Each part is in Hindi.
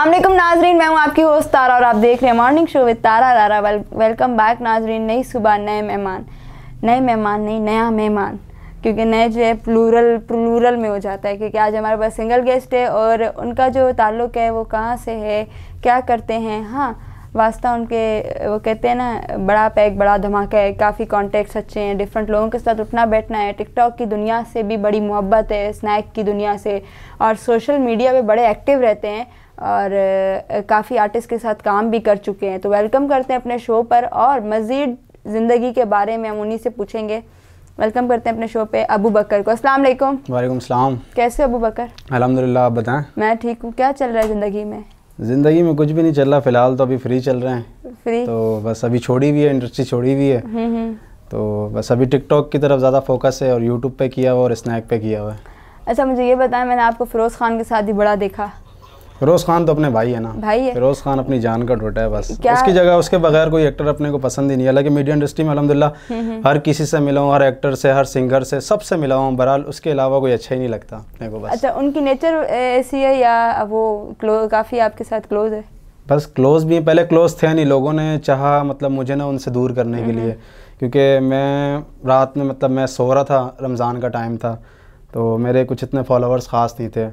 अल्लाम नाजरीन मैं हूँ आपकी होस्ट तारा और आप देख रहे हैं मॉर्निंग शो विद तारा रारा वेल, वेलकम बैक नाजरीन नई सुबह नए मेहमान नए मेहमान नहीं नया मेहमान क्योंकि नए जो है प्लूरल प्लूरल में हो जाता है क्योंकि आज हमारे पास सिंगल गेस्ट है और उनका जो ताल्लुक़ है वो कहाँ से है क्या करते हैं हाँ वास्ता उनके वो कहते हैं ना बड़ा पैक बड़ा धमाका है काफ़ी कॉन्टेक्ट्स अच्छे हैं डिफरेंट लोगों के साथ उठना बैठना है टिकटॉक की दुनिया से भी बड़ी मोहब्बत है स्नैक की दुनिया से और सोशल मीडिया पे बड़े एक्टिव रहते हैं और काफ़ी आर्टिस्ट के साथ काम भी कर चुके हैं तो वेलकम करते हैं अपने शो पर और मज़ीद ज़िंदगी के बारे में हम उन्हीं से पूछेंगे वेलकम करते हैं अपने शो पे अबू बकर को अस्सलाम वालेकुम वालेकुम सलाम कैसे अबू बकर अल्हम्दुलिल्लाह आप बताएं मैं ठीक हूँ क्या चल रहा है ज़िंदगी में ज़िंदगी में कुछ भी नहीं चल रहा फ़िलहाल तो अभी फ्री चल रहे हैं फ्री तो बस अभी छोड़ी हुई है इंडस्ट्री छोड़ी हुई है हम्म, हम्म। तो बस अभी टिकटॉक की तरफ ज़्यादा फोकस है और यूट्यूब पे किया हुआ और स्नैक पे किया हुआ है अच्छा मुझे ये बताया मैंने आपको फ़िरोज़ खान के साथ ही बड़ा देखा फिरोज खान तो अपने भाई है ना भाई है फिरोज खान अपनी जान का टोटा है बस उसकी जगह उसके बगैर कोई एक्टर अपने को पसंद ही नहीं हालांकि मीडिया इंडस्ट्री में अलहमदिल्ला हम्म, हम्म। हर किसी से मिला हूँ हर एक्टर से हर सिंगर से सबसे मिला हूँ बहरहाल उसके अलावा कोई अच्छा ही नहीं लगता अपने को बस अच्छा उनकी नेचर ऐसी है या वो काफ़ी आपके साथ क्लोज है बस क्लोज भी पहले क्लोज थे नहीं लोगों ने चाह मतलब मुझे ना उनसे दूर करने के हम्म, लिए क्योंकि मैं रात में मतलब मैं सो रहा था रमज़ान का टाइम था तो मेरे कुछ इतने फॉलोअर्स ख़ास नहीं थे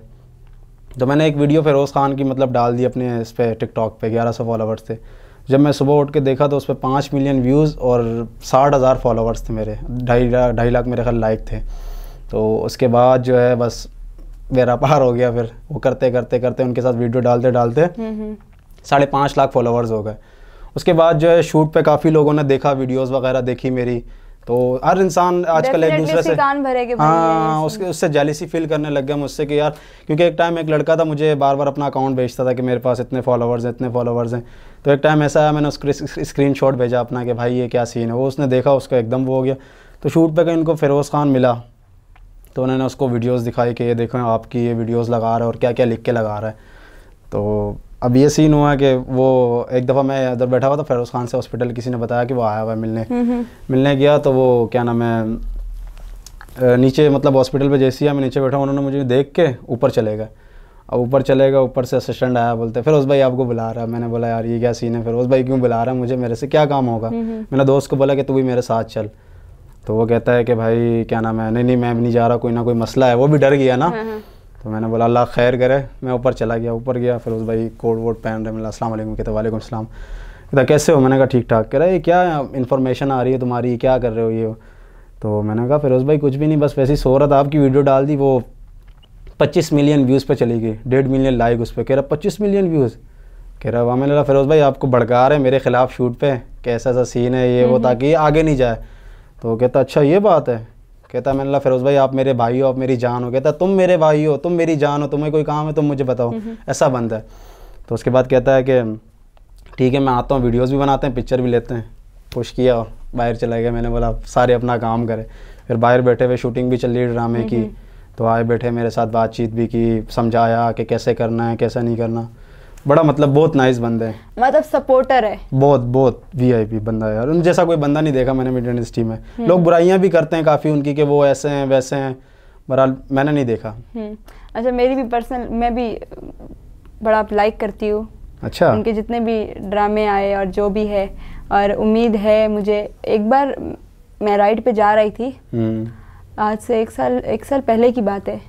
तो मैंने एक वीडियो फिरोज़ ख़ान की मतलब डाल दी अपने इस पर टिकटॉक पे 1100 फॉलोवर्स थे जब मैं सुबह उठ के देखा तो उस पर पाँच मिलियन व्यूज़ और साठ हज़ार फॉलोवर्स थे मेरे ढाई ढाई लाख मेरे ख्याल लाइक थे तो उसके बाद जो है बस मेरा पार हो गया फिर वो करते करते करते उनके साथ वीडियो डालते डालते हम्म, हम्म। साढ़े पाँच लाख फॉलोवर्स हो गए उसके बाद जो है शूट पर काफ़ी लोगों ने देखा वीडियोज़ वगैरह देखी मेरी तो हर इंसान आजकल एक दूसरे से कान भरेगे हाँ उसके उससे जेलिसी फील करने लग गया मुझसे कि यार क्योंकि एक टाइम एक लड़का था मुझे बार बार अपना अकाउंट भेजता था कि मेरे पास इतने फॉलोवर्स हैं इतने फॉलोवर्स हैं तो एक टाइम ऐसा आया मैंने उसको स्क्रीन शॉट भेजा अपना कि भाई ये क्या सीन है वो उसने देखा उसका एकदम वो हो गया तो शूट पर कहीं उनको फिरोज़ खान मिला तो उन्होंने उसको वीडियोज़ दिखाई कि ये देखो आपकी ये वीडियोज़ लगा रहा है और क्या क्या लिख के लगा रहा है तो अब ये सीन हुआ कि वो एक दफ़ा मैं इधर बैठा हुआ था फैरोज़ खान से हॉस्पिटल किसी ने बताया कि वो आया हुआ है मिलने हम्म, हम्म। मिलने गया तो वो क्या नाम है नीचे मतलब हॉस्पिटल पे जैसे ही मैं नीचे बैठा उन्होंने मुझे देख के ऊपर चले गए अब ऊपर चले गए ऊपर से असिस्टेंट आया बोलते उस भाई आपको बुला रहा है मैंने बोला यार ये क्या सीन है उस भाई क्यों बुला रहा है मुझे मेरे से क्या काम होगा मैंने हम्म, दोस्त को बोला कि तू भी मेरे साथ चल तो वो कहता है कि भाई क्या नाम है नहीं नहीं मैं भी नहीं जा रहा कोई ना कोई मसला है वो भी डर गया ना हाँ, हाँ। तो मैंने बोला अल्लाह खैर करे मैं ऊपर चला गया ऊपर गया फिर उस भाई कोट वोट पहन रहे मिला अस्सलाम कहते वालेकुम असलम कहता कैसे हो मैंने कहा ठीक ठाक कह रहा ये क्या इन्फॉर्मेशन आ रही है तुम्हारी क्या कर रहे हो ये हो तो मैंने कहा फिरोज़ भाई कुछ भी नहीं बस वैसी सो रहा था आपकी वीडियो डाल दी वो पच्चीस मिलियन व्यूज़ पर चली गई डेढ़ मिलियन लाइक उस पर कह रहा पच्चीस मिलियन व्यूज़ कह रहा वाम ला फिरोज़ भाई आपको भड़का रहे मेरे खिलाफ शूट पे कैसा ऐसा सीन है ये वो हम्म, हम्म। ताकि ये आगे नहीं जाए तो कहता अच्छा ये बात है कहता मैंने ला फिरोज भाई आप मेरे भाई हो आप मेरी जान हो कहता तुम मेरे भाई हो तुम मेरी जान हो तुम्हें कोई काम है तुम मुझे बताओ हम्म, हम्म। ऐसा बंद है तो उसके बाद कहता है कि ठीक है मैं आता हूँ वीडियोज़ भी बनाते हैं पिक्चर भी लेते हैं पुश किया बाहर चला गया मैंने बोला सारे अपना काम करें फिर बाहर बैठे हुए शूटिंग भी चल रही ड्रामे हम्म, की तो आए बैठे मेरे साथ बातचीत भी की समझाया कि कैसे करना है कैसे नहीं करना बड़ा मतलब बहुत नाइस बंदे है मतलब सपोर्टर है बहुत बहुत वीआईपी बंदा है यार उन जैसा कोई बंदा नहीं देखा मैंने मिड इंडस्ट्री में हम्म। लोग बुराइयां भी करते हैं काफ़ी उनकी के वो ऐसे हैं वैसे हैं बहरहाल मैंने नहीं देखा हम्म। अच्छा मेरी भी पर्सनल मैं भी बड़ा लाइक करती हूँ अच्छा उनके जितने भी ड्रामे आए और जो भी है और उम्मीद है मुझे एक बार मैं राइड पे जा रही थी हम्म। आज से एक साल एक साल पहले की बात है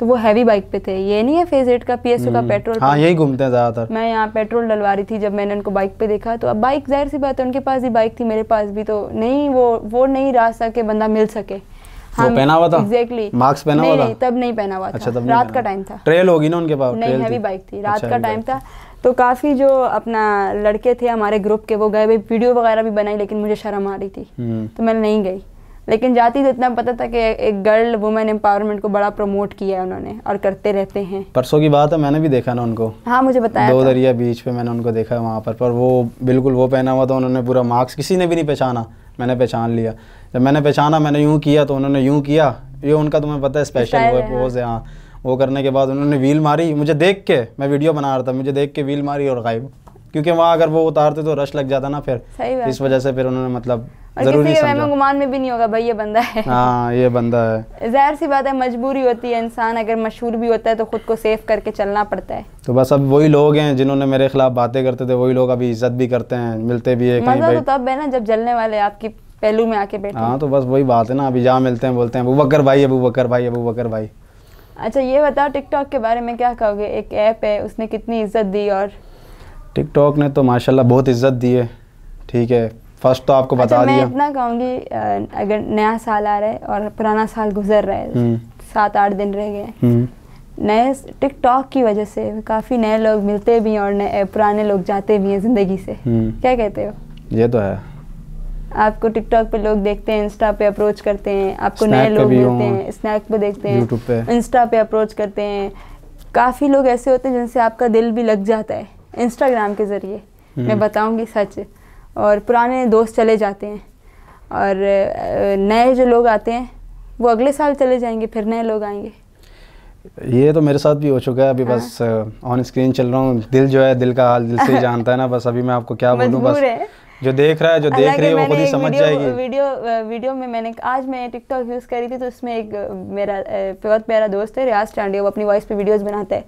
तो वो हैवी बाइक पे थे ये नहीं है फेज एट का पी का पेट्रोल हम्म। हाँ यही घूमते हैं ज़्यादातर मैं यहाँ पेट्रोल डलवा रही थी जब मैंने उनको बाइक पे देखा तो अब बाइक जाहिर सी बात है उनके पास ही बाइक थी मेरे पास भी तो नहीं वो वो नहीं रह सके बंदा मिल सके वो पहना हुआ था एग्जैक्टली मास्क पहना हुआ था तब नहीं पहना हुआ था अच्छा, रात का टाइम था ट्रेल होगी ना उनके पास नहीं हैवी बाइक थी रात अच्छा, का टाइम था तो काफ़ी जो अपना लड़के थे हमारे ग्रुप के वो गए भाई वीडियो वगैरह भी बनाई लेकिन मुझे शर्म आ रही थी हम्म। तो मैं नहीं गई लेकिन जाती तो इतना पता था कि एक गर्ल वुमेन एम्पावरमेंट को बड़ा प्रमोट किया है उन्होंने और करते रहते हैं परसों की बात है मैंने भी देखा ना उनको हाँ मुझे बताया दो दरिया बीच पे मैंने उनको देखा वहाँ पर पर वो बिल्कुल वो पहना हुआ था उन्होंने पूरा मास्क किसी ने भी नहीं पहचाना मैंने पहचान लिया जब मैंने पहचाना मैंने यूँ किया तो उन्होंने यूँ किया ये उनका तुम्हें तो पता है स्पेशल वो पोज है हाँ वो करने के बाद उन्होंने व्हील मारी मुझे देख के मैं वीडियो बना रहा था मुझे देख के व्हील मारी और गायब क्योंकि वहाँ अगर वो उतारते तो रश लग जाता ना फिर इस वजह से फिर उन्होंने मतलब जरूरी गुमान में भी नहीं होगा भाई ये बंदा है हाँ ये बंदा है जाहिर सी बात है मजबूरी होती है इंसान अगर मशहूर भी होता है तो खुद को सेफ करके चलना पड़ता है तो बस अब वही लोग हैं जिन्होंने मेरे खिलाफ बातें करते थे वही लोग अभी इज्जत भी करते हैं मिलते भी है मजा तो तब है ना जब जलने वाले आपकी पहलू में आके बैठे हाँ तो बस वही बात है ना अभी जहाँ मिलते हैं बोलते हैं अबू बकर भाई अबू बकर भाई अबू बकर भाई अच्छा ये बताओ टिकटॉक के बारे में क्या कहोगे एक ऐप है उसने कितनी इज्जत दी और टिकटॉक ने तो माशाल्लाह बहुत इज्जत दी है ठीक है फर्स्ट तो आपको बता अच्छा, दिया मैं इतना कहूँगी अगर नया साल आ रहा है और पुराना साल गुजर रहा है हम्म। सात आठ दिन रह गए हम्म। नए टिकटॉक की वजह से काफ़ी नए लोग मिलते भी हैं और नए पुराने लोग जाते भी हैं ज़िंदगी से हम्म। क्या कहते हो ये तो है आपको टिकटॉक पे लोग देखते हैं इंस्टा पे अप्रोच करते हैं आपको नए लोग मिलते हैं स्नैक पे देखते हैं इंस्टा पे अप्रोच करते हैं काफ़ी लोग ऐसे होते हैं जिनसे आपका दिल भी लग जाता है इंस्टाग्राम के ज़रिए हम्म। मैं बताऊँगी सच और पुराने दोस्त चले जाते हैं और नए जो लोग आते हैं वो अगले साल चले जाएंगे फिर नए लोग आएंगे ये तो मेरे साथ भी हो चुका है अभी हाँ। बस ऑन स्क्रीन चल रहा हूँ दिल जो है दिल का हाल दिल से ही जानता है ना बस अभी मैं आपको क्या बोलूँ बस जो देख रहा है जो देख रही है वो खुद ही समझ वीडियो, जाएगी वीडियो वीडियो में मैंने आज मैं टिकटॉक यूज़ करी थी तो उसमें एक मेरा बहुत प्यारा दोस्त है रियाज चांडी वो अपनी वॉइस पे वीडियोस बनाता है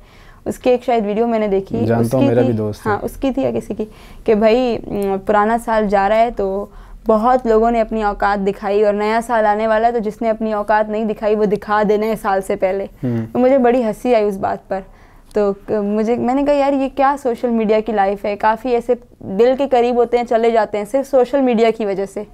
उसकी एक शायद वीडियो मैंने देखी जानता उसकी मेरा भी दोस्त हाँ उसकी थी या किसी की कि भाई पुराना साल जा रहा है तो बहुत लोगों ने अपनी औकात दिखाई और नया साल आने वाला है तो जिसने अपनी औकात नहीं दिखाई वो दिखा देना है साल से पहले हम्म। तो मुझे बड़ी हंसी आई उस बात पर तो मुझे मैंने कहा यार ये क्या सोशल मीडिया की लाइफ है काफ़ी ऐसे दिल के करीब होते हैं चले जाते हैं सिर्फ सोशल मीडिया की वजह से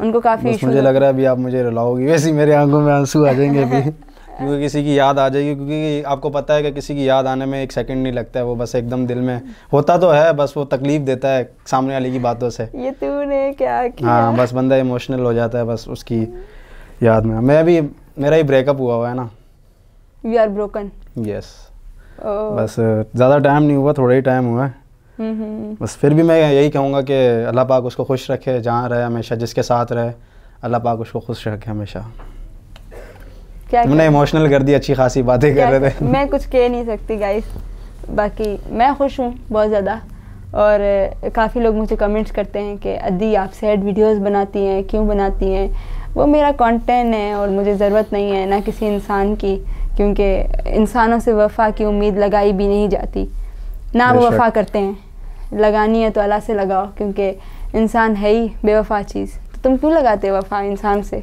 उनको काफ़ी मुझे लग रहा है अभी आप मुझे रुलाओगी वैसे मेरे आंखों में आंसू आ जाएंगे अभी क्योंकि किसी की याद आ जाएगी क्योंकि आपको पता है कि किसी की याद आने में एक सेकंड नहीं लगता है वो बस एकदम दिल में होता तो है बस वो तकलीफ देता है सामने वाले की बातों से ये तूने क्या किया हाँ बस बंदा इमोशनल हो जाता है बस उसकी याद में मैं भी मेरा ही ब्रेकअप हुआ हुआ है ना वी आर ब्रोकन यस बस ज़्यादा टाइम नहीं हुआ थोड़ा ही टाइम हुआ है हम्म, हम्म। बस फिर भी मैं यही कहूँगा कि अल्लाह पाक उसको खुश रखे जहाँ रहे हमेशा जिसके साथ रहे अल्लाह पाक उसको खुश रखे हमेशा क्या तुमने इमोशनल कर दी अच्छी खासी बातें कर रहे थे मैं कुछ कह नहीं सकती गाइस बाकी मैं खुश हूँ बहुत ज़्यादा और काफ़ी लोग मुझे कमेंट्स करते हैं कि अदी आप सैड वीडियोस बनाती हैं क्यों बनाती हैं वो मेरा कंटेंट है और मुझे ज़रूरत नहीं है ना किसी इंसान की क्योंकि इंसानों से वफा की उम्मीद लगाई भी नहीं जाती ना वो वफा करते हैं लगानी है तो अल्लाह से लगाओ क्योंकि इंसान है ही बेवफा चीज़ तो तुम क्यों लगाते वफा इंसान से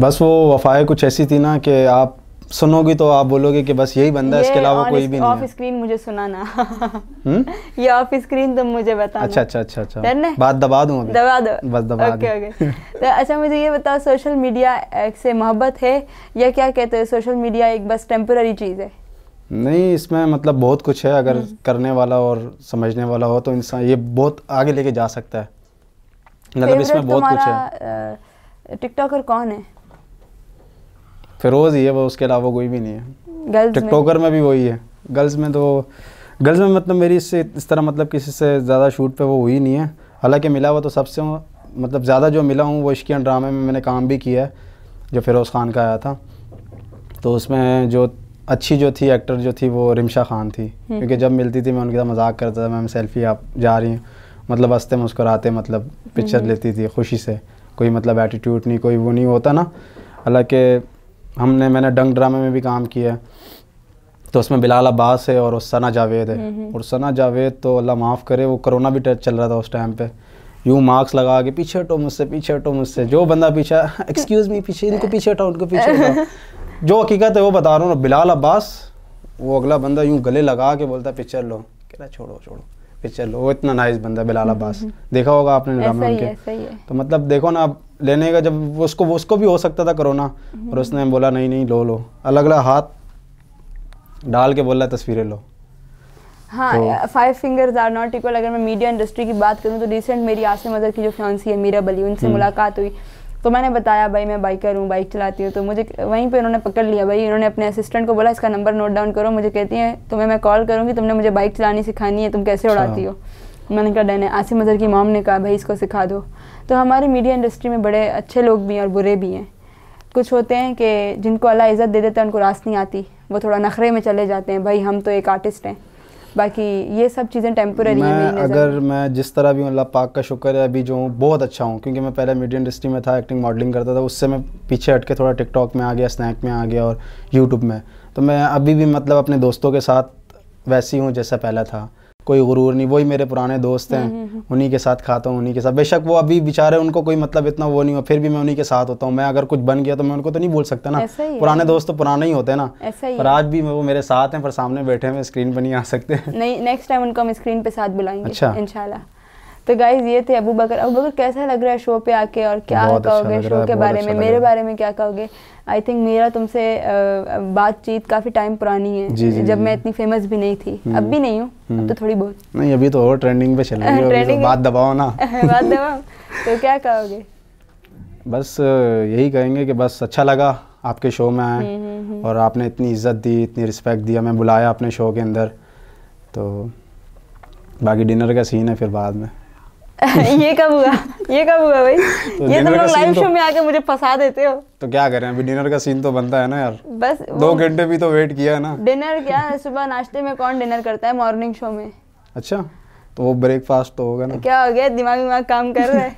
बस वो वफाएँ कुछ ऐसी थी ना कि आप सुनोगी तो आप बोलोगे कि बस यही बंदा है इसके अलावा कोई भी नहीं ऑफ स्क्रीन मुझे सुनाना हुँ? हम्म? ये ऑफ स्क्रीन तुम मुझे बताना अच्छा अच्छा अच्छा अच्छा बात दबा दूं अभी दबा दो बस दबा ओके ओके तो अच्छा मुझे ये बताओ सोशल मीडिया से मोहब्बत है या क्या कहते हैं सोशल मीडिया एक बस टेम्पररी चीज़ है नहीं इसमें मतलब बहुत कुछ है अगर हम्म। करने वाला और समझने वाला हो तो इंसान ये बहुत आगे लेके जा सकता है मतलब इसमें बहुत कुछ है टिकटॉकर कौन है फिरोज ही है वो उसके अलावा कोई भी नहीं है टिकटॉकर में भी वही है गर्ल्स में तो गर्ल्स में मतलब मेरी इससे इस तरह मतलब किसी से ज़्यादा शूट पे वो हुई नहीं है हालांकि मिला हुआ तो सबसे मतलब ज़्यादा जो मिला हूँ वो इश्किया ड्रामे में मैंने काम भी किया है जो फिरोज़ खान का आया था तो उसमें जो अच्छी जो थी एक्टर जो थी वो रिमशा खान थी हम्म। क्योंकि जब मिलती थी मैं उनके साथ मजाक करता था मैम सेल्फी आप जा रही हूँ मतलब हंसते मुस्कुराते मतलब पिक्चर हम्म। लेती थी खुशी से कोई मतलब एटीट्यूड नहीं कोई वो नहीं होता ना हालांकि हमने मैंने डंग ड्रामे में भी काम किया है तो उसमें बिलाल अब्बास है और सना जावेद है और हम्म, हम्म। सना जावेद तो अल्लाह माफ़ करे वो करोना भी चल रहा था उस टाइम पे यूँ मार्क्स लगा के पीछे हटो मुझसे पीछे हटो मुझसे जो बंदा पीछे एक्सक्यूज़ मी पीछे इनको पीछे हटाओ उनको पीछे जो हकीकत है वो बता रहा हूँ बिलाल अब्बास वो अगला बंदा यूँ गले लगा के बोलता पिक्चर लो कह रहा छोड़ो छोड़ो पिक्चर लो वो इतना नाइस बंदा बिलाल हम्म, अब्बास देखा होगा आपने ड्रामा तो मतलब देखो ना आप लेने का जब उसको उसको भी हो सकता था कोरोना और उसने बोला नहीं नहीं लो लो अलग अलग हाथ डाल के बोला तस्वीरें लो हाँ five fingers are not equal अगर मैं मीडिया इंडस्ट्री की बात करूँ तो रिसेंट मेरी आसिम अजहर की जो फ्यांसी है मीरा बली उनसे हम्म। मुलाकात हुई तो मैंने बताया भाई मैं बाइकर हूँ बाइक चलाती हूँ तो मुझे वहीं पे उन्होंने पकड़ लिया भाई उन्होंने अपने असिस्टेंट को बोला इसका नंबर नोट डाउन करो मुझे कहती है तुम्हें मैं कॉल करूँगी तुमने मुझे बाइक चलानी सिखानी है तुम कैसे अच्छा। उड़ाती हो मैंने कहा डैन आसिम अजहर की मॉम ने कहा भाई इसको सिखा दो तो हमारी मीडिया इंडस्ट्री में बड़े अच्छे लोग भी हैं और बुरे भी हैं कुछ होते हैं कि जिनको अल्लाह इज़्ज़त दे देता है उनको रास नहीं आती वो थोड़ा नखरे में चले जाते हैं भाई हम तो एक आर्टिस्ट हैं बाकी ये सब चीज़ें टेम्प्रेरी हैं अगर मैं जिस तरह भी हूँ अल्लाह पाक का शुक्र है अभी जो हूँ बहुत अच्छा हूँ क्योंकि मैं पहले मीडिया इंडस्ट्री में था एक्टिंग मॉडलिंग करता था उससे मैं पीछे हट के थोड़ा टिकटॉक में आ गया स्नैक में आ गया और यूट्यूब में तो मैं अभी भी मतलब अपने दोस्तों के साथ वैसी हूँ जैसा पहला था कोई गुरूर नहीं वही मेरे पुराने दोस्त हैं हम्म, हम्म, हम्म। उन्हीं के साथ खाता हूँ उन्हीं के साथ बेशक वो अभी बेचारे उनको कोई मतलब इतना वो नहीं हो फिर भी मैं उन्हीं के साथ होता हूँ मैं अगर कुछ बन गया तो मैं उनको तो नहीं बोल सकता ना पुराने दोस्त तो पुराने ही होते हैं ना पर आज भी वो मेरे साथ हैं पर सामने बैठे हैं स्क्रीन पर नहीं आ सकते नहीं नेक्स्ट टाइम उनको हम स्क्रीन पे साथ बुलाएंगे अच्छा इनशाला तो गाइज ये थे अबू बकर अबू बकर कैसा लग रहा है शो पे आके और क्या अच्छा कहोगे अच्छा शो के बारे अच्छा में मेरे बारे में क्या कहोगे आई थिंक मेरा तुमसे बातचीत काफ़ी टाइम पुरानी है जी, जी, जब जी, मैं इतनी फेमस भी नहीं थी अब हम्म, भी नहीं हूँ हम्म। तो थोड़ी बहुत नहीं अभी तो और ट्रेंडिंग पे चल रही है तो बात दबाओ ना बात दबाओ तो क्या कहोगे बस यही कहेंगे कि बस अच्छा लगा आपके शो में आए हम्म, और आपने इतनी इज्जत दी इतनी रिस्पेक्ट दिया मैं बुलाया अपने शो के अंदर तो बाकी डिनर का सीन है फिर बाद में ये कब हुआ ये कब हुआ भाई तो ये तुम तो लोग लाइव शो तो- में आके मुझे फंसा देते हो तो क्या करें अभी डिनर का सीन तो बनता है ना यार बस दो घंटे भी तो वेट किया है ना डिनर क्या है सुबह नाश्ते में कौन डिनर करता है मॉर्निंग शो में अच्छा तो वो ब्रेकफास्ट तो होगा ना क्या हो गया दिमाग दिमाग काम कर रहा है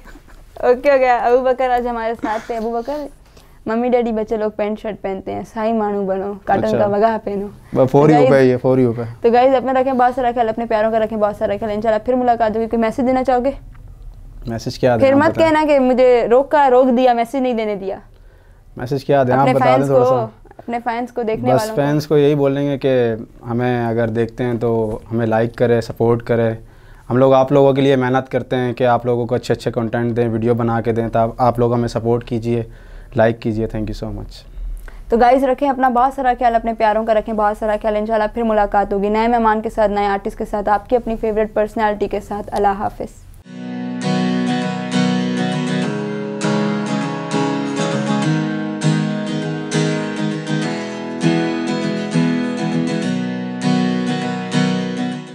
ओके हो गया अबू बकर आज हमारे साथ थे अबू बकर मम्मी डैडी बच्चे लोग पैंट शर्ट पहनते हैं साई मानू बनो काटन अच्छा। का वगैरह पहनो फोर यू पे ये फोर यू पे तो गाइस अपने रखें बहुत सारा ख्याल अपने प्यारों का रखें बहुत सारा ख्याल इंशाल्लाह फिर मुलाकात होगी कोई मैसेज देना चाहोगे मैसेज क्या फिर मत कहना कि मुझे रोका रोक दिया मैसेज नहीं देने दिया मैसेज क्या दें आप बता दें थोड़ा सा अपने फैंस को देखने बस वालों फैंस को यही बोलेंगे कि हमें अगर देखते हैं तो हमें लाइक करें सपोर्ट करें हम लोग आप लोगों के लिए मेहनत करते हैं कि आप लोगों को अच्छे अच्छे कंटेंट दें वीडियो बना के दें तो आप लोग हमें सपोर्ट कीजिए लाइक कीजिए थैंक यू सो मच तो गाइज रखें अपना बहुत सारा ख्याल अपने प्यारों का रखें बहुत सारा ख्याल इंशाल्लाह फिर मुलाकात होगी नए मेहमान के साथ नए आर्टिस्ट के साथ आपकी अपनी फेवरेट पर्सनैलिटी के साथ अल्लाह हाफिज़